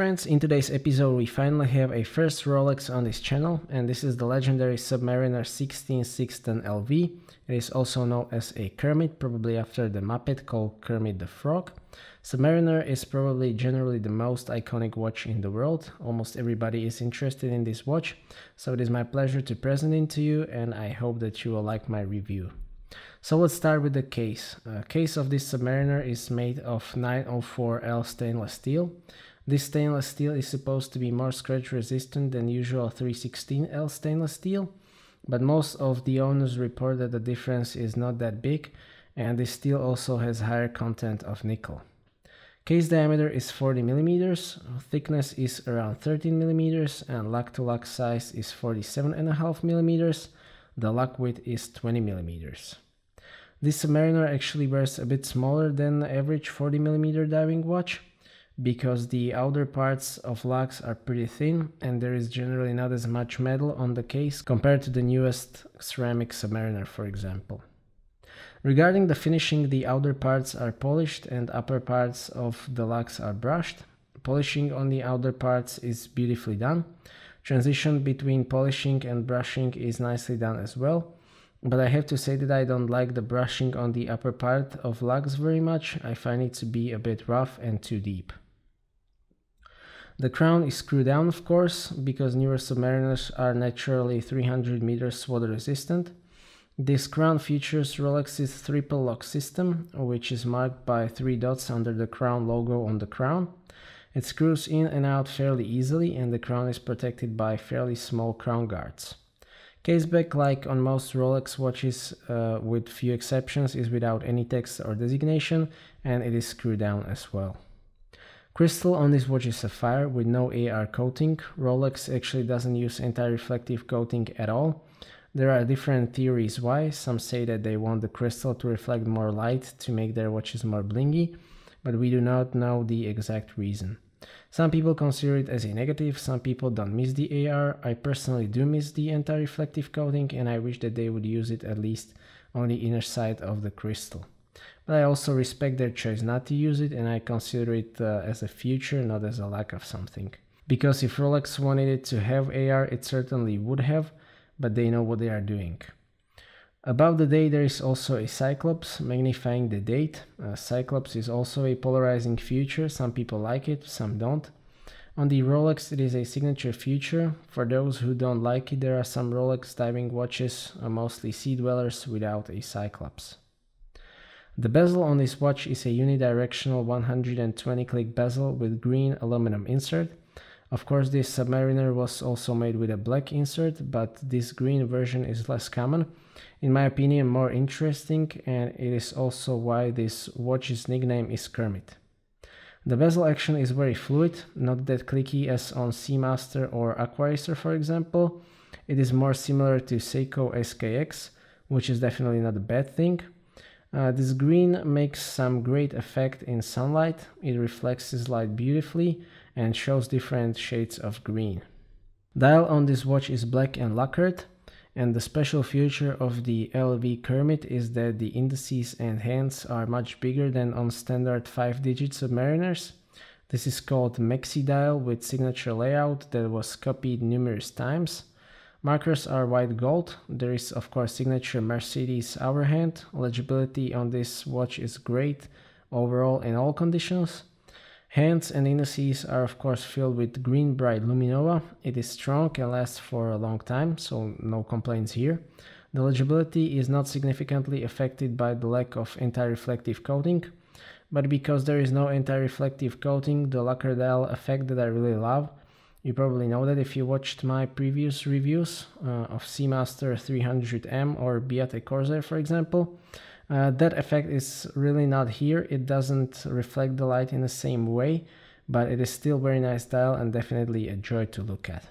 friends, in today's episode we finally have a first Rolex on this channel and this is the legendary Submariner 16610 LV. It is also known as a Kermit, probably after the Muppet called Kermit the Frog. Submariner is probably generally the most iconic watch in the world. Almost everybody is interested in this watch, so it is my pleasure to present it to you and I hope that you will like my review. So let's start with the case. The uh, case of this Submariner is made of 904L stainless steel. This stainless steel is supposed to be more scratch resistant than usual 316L stainless steel, but most of the owners report that the difference is not that big and this steel also has higher content of nickel. Case diameter is 40 millimeters, thickness is around 13 millimeters, and lug to lug size is 47.5 millimeters. The lug width is 20 millimeters. This Submariner actually wears a bit smaller than the average 40 millimeter diving watch, because the outer parts of lugs are pretty thin and there is generally not as much metal on the case compared to the newest ceramic Submariner for example. Regarding the finishing, the outer parts are polished and upper parts of the lugs are brushed. Polishing on the outer parts is beautifully done. Transition between polishing and brushing is nicely done as well but I have to say that I don't like the brushing on the upper part of lugs very much, I find it to be a bit rough and too deep. The crown is screwed down of course, because newer submariners are naturally 300 meters water resistant. This crown features Rolex's triple lock system, which is marked by three dots under the crown logo on the crown. It screws in and out fairly easily and the crown is protected by fairly small crown guards. Caseback, like on most Rolex watches, uh, with few exceptions, is without any text or designation and it is screwed down as well. Crystal on this watch is sapphire with no AR coating. Rolex actually doesn't use anti-reflective coating at all. There are different theories why. Some say that they want the crystal to reflect more light to make their watches more blingy, but we do not know the exact reason. Some people consider it as a negative, some people don't miss the AR. I personally do miss the anti-reflective coating and I wish that they would use it at least on the inner side of the crystal. But I also respect their choice not to use it and I consider it uh, as a future, not as a lack of something. Because if Rolex wanted it to have AR, it certainly would have, but they know what they are doing. Above the day there is also a Cyclops, magnifying the date. Uh, Cyclops is also a polarizing feature, some people like it, some don't. On the Rolex it is a signature feature, for those who don't like it there are some Rolex diving watches, uh, mostly sea dwellers without a Cyclops. The bezel on this watch is a unidirectional 120 click bezel with green aluminum insert, of course, this Submariner was also made with a black insert, but this green version is less common. In my opinion, more interesting, and it is also why this watch's nickname is Kermit. The bezel action is very fluid, not that clicky as on Seamaster or Aquaracer for example. It is more similar to Seiko SKX, which is definitely not a bad thing. Uh, this green makes some great effect in sunlight. It reflects this light beautifully and shows different shades of green. Dial on this watch is black and lacquered and the special feature of the LV Kermit is that the indices and hands are much bigger than on standard 5-digit submariners. This is called Maxi Dial with signature layout that was copied numerous times. Markers are white gold. There is of course signature Mercedes overhand. Legibility on this watch is great overall in all conditions. Hands and indices are of course filled with green bright luminova. It is strong and lasts for a long time, so no complaints here. The legibility is not significantly affected by the lack of anti-reflective coating, but because there is no anti-reflective coating, the lacquer dial effect that I really love, you probably know that if you watched my previous reviews uh, of Seamaster 300M or Beate Corsair, for example. Uh, that effect is really not here. It doesn't reflect the light in the same way, but it is still very nice dial and definitely a joy to look at.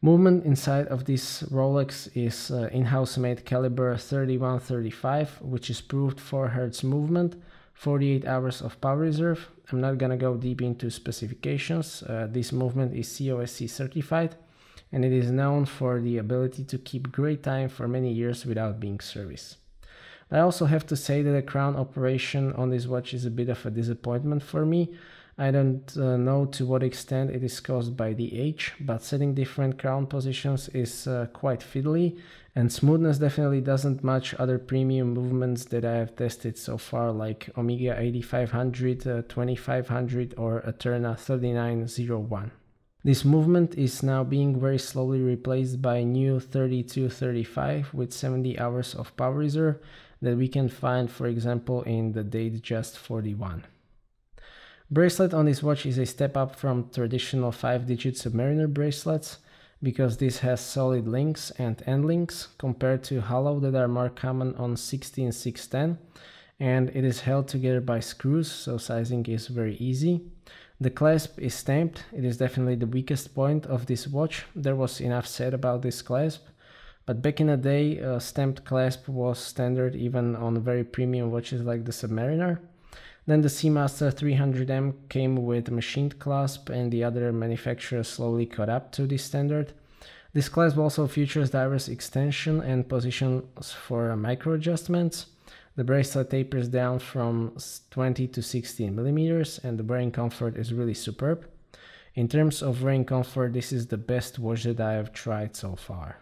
Movement inside of this Rolex is uh, in-house made caliber 3135, which is proved 4 Hz movement 48 hours of power reserve. I'm not gonna go deep into specifications. Uh, this movement is COSC certified and it is known for the ability to keep great time for many years without being serviced. I also have to say that the crown operation on this watch is a bit of a disappointment for me. I don't uh, know to what extent it is caused by the age, but setting different crown positions is uh, quite fiddly and smoothness definitely doesn't match other premium movements that I have tested so far like Omega 8500, uh, 2500 or Eterna 3901. This movement is now being very slowly replaced by new 3235 with 70 hours of power reserve that we can find for example in the Datejust 41. Bracelet on this watch is a step up from traditional 5-digit Submariner bracelets because this has solid links and end links compared to hollow that are more common on 16 610 and it is held together by screws so sizing is very easy. The clasp is stamped, it is definitely the weakest point of this watch, there was enough said about this clasp. But back in the day, a uh, stamped clasp was standard even on very premium watches like the Submariner. Then the Seamaster 300M came with machined clasp and the other manufacturers slowly caught up to this standard. This clasp also features diverse extension and positions for micro adjustments. The bracelet tapers down from 20 to 16 millimeters and the wearing comfort is really superb. In terms of wearing comfort, this is the best watch that I have tried so far.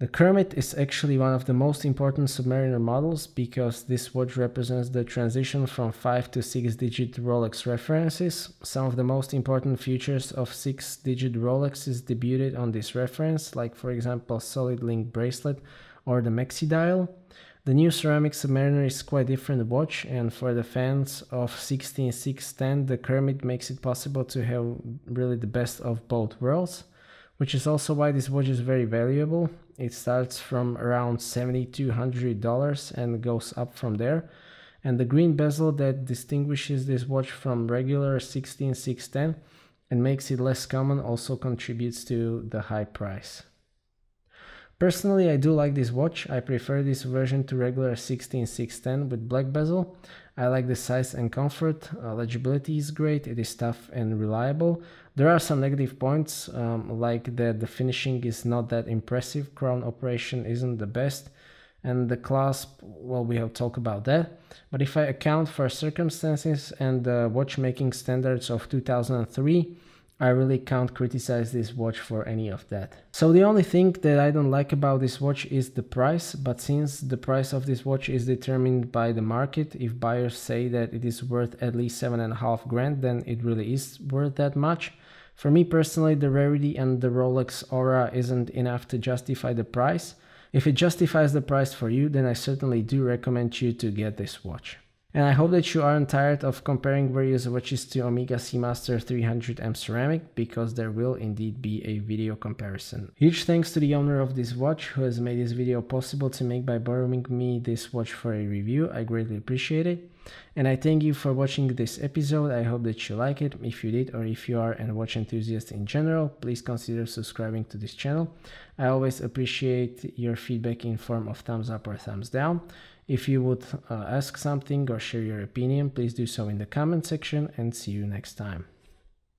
The Kermit is actually one of the most important Submariner models because this watch represents the transition from 5 to 6 digit Rolex references. Some of the most important features of 6 digit Rolexes debuted on this reference, like for example solid link bracelet or the Maxi dial. The new ceramic Submariner is quite different watch and for the fans of 16610 the Kermit makes it possible to have really the best of both worlds which is also why this watch is very valuable. It starts from around $7,200 and goes up from there. And the green bezel that distinguishes this watch from regular 16610 and makes it less common also contributes to the high price. Personally, I do like this watch. I prefer this version to regular 16610 with black bezel, I like the size and comfort, uh, legibility is great, it is tough and reliable. There are some negative points, um, like that the finishing is not that impressive, crown operation isn't the best, and the clasp, well, we have talked about that. But if I account for circumstances and the watchmaking standards of 2003, I really can't criticize this watch for any of that. So the only thing that I don't like about this watch is the price, but since the price of this watch is determined by the market, if buyers say that it is worth at least seven and a half grand, then it really is worth that much. For me personally, the rarity and the Rolex Aura isn't enough to justify the price. If it justifies the price for you, then I certainly do recommend you to get this watch. And I hope that you aren't tired of comparing various watches to Omega Seamaster 300M Ceramic because there will indeed be a video comparison. Huge thanks to the owner of this watch who has made this video possible to make by borrowing me this watch for a review, I greatly appreciate it. And I thank you for watching this episode, I hope that you like it. If you did or if you are a watch enthusiast in general, please consider subscribing to this channel. I always appreciate your feedback in form of thumbs up or thumbs down. If you would uh, ask something or share your opinion, please do so in the comment section and see you next time.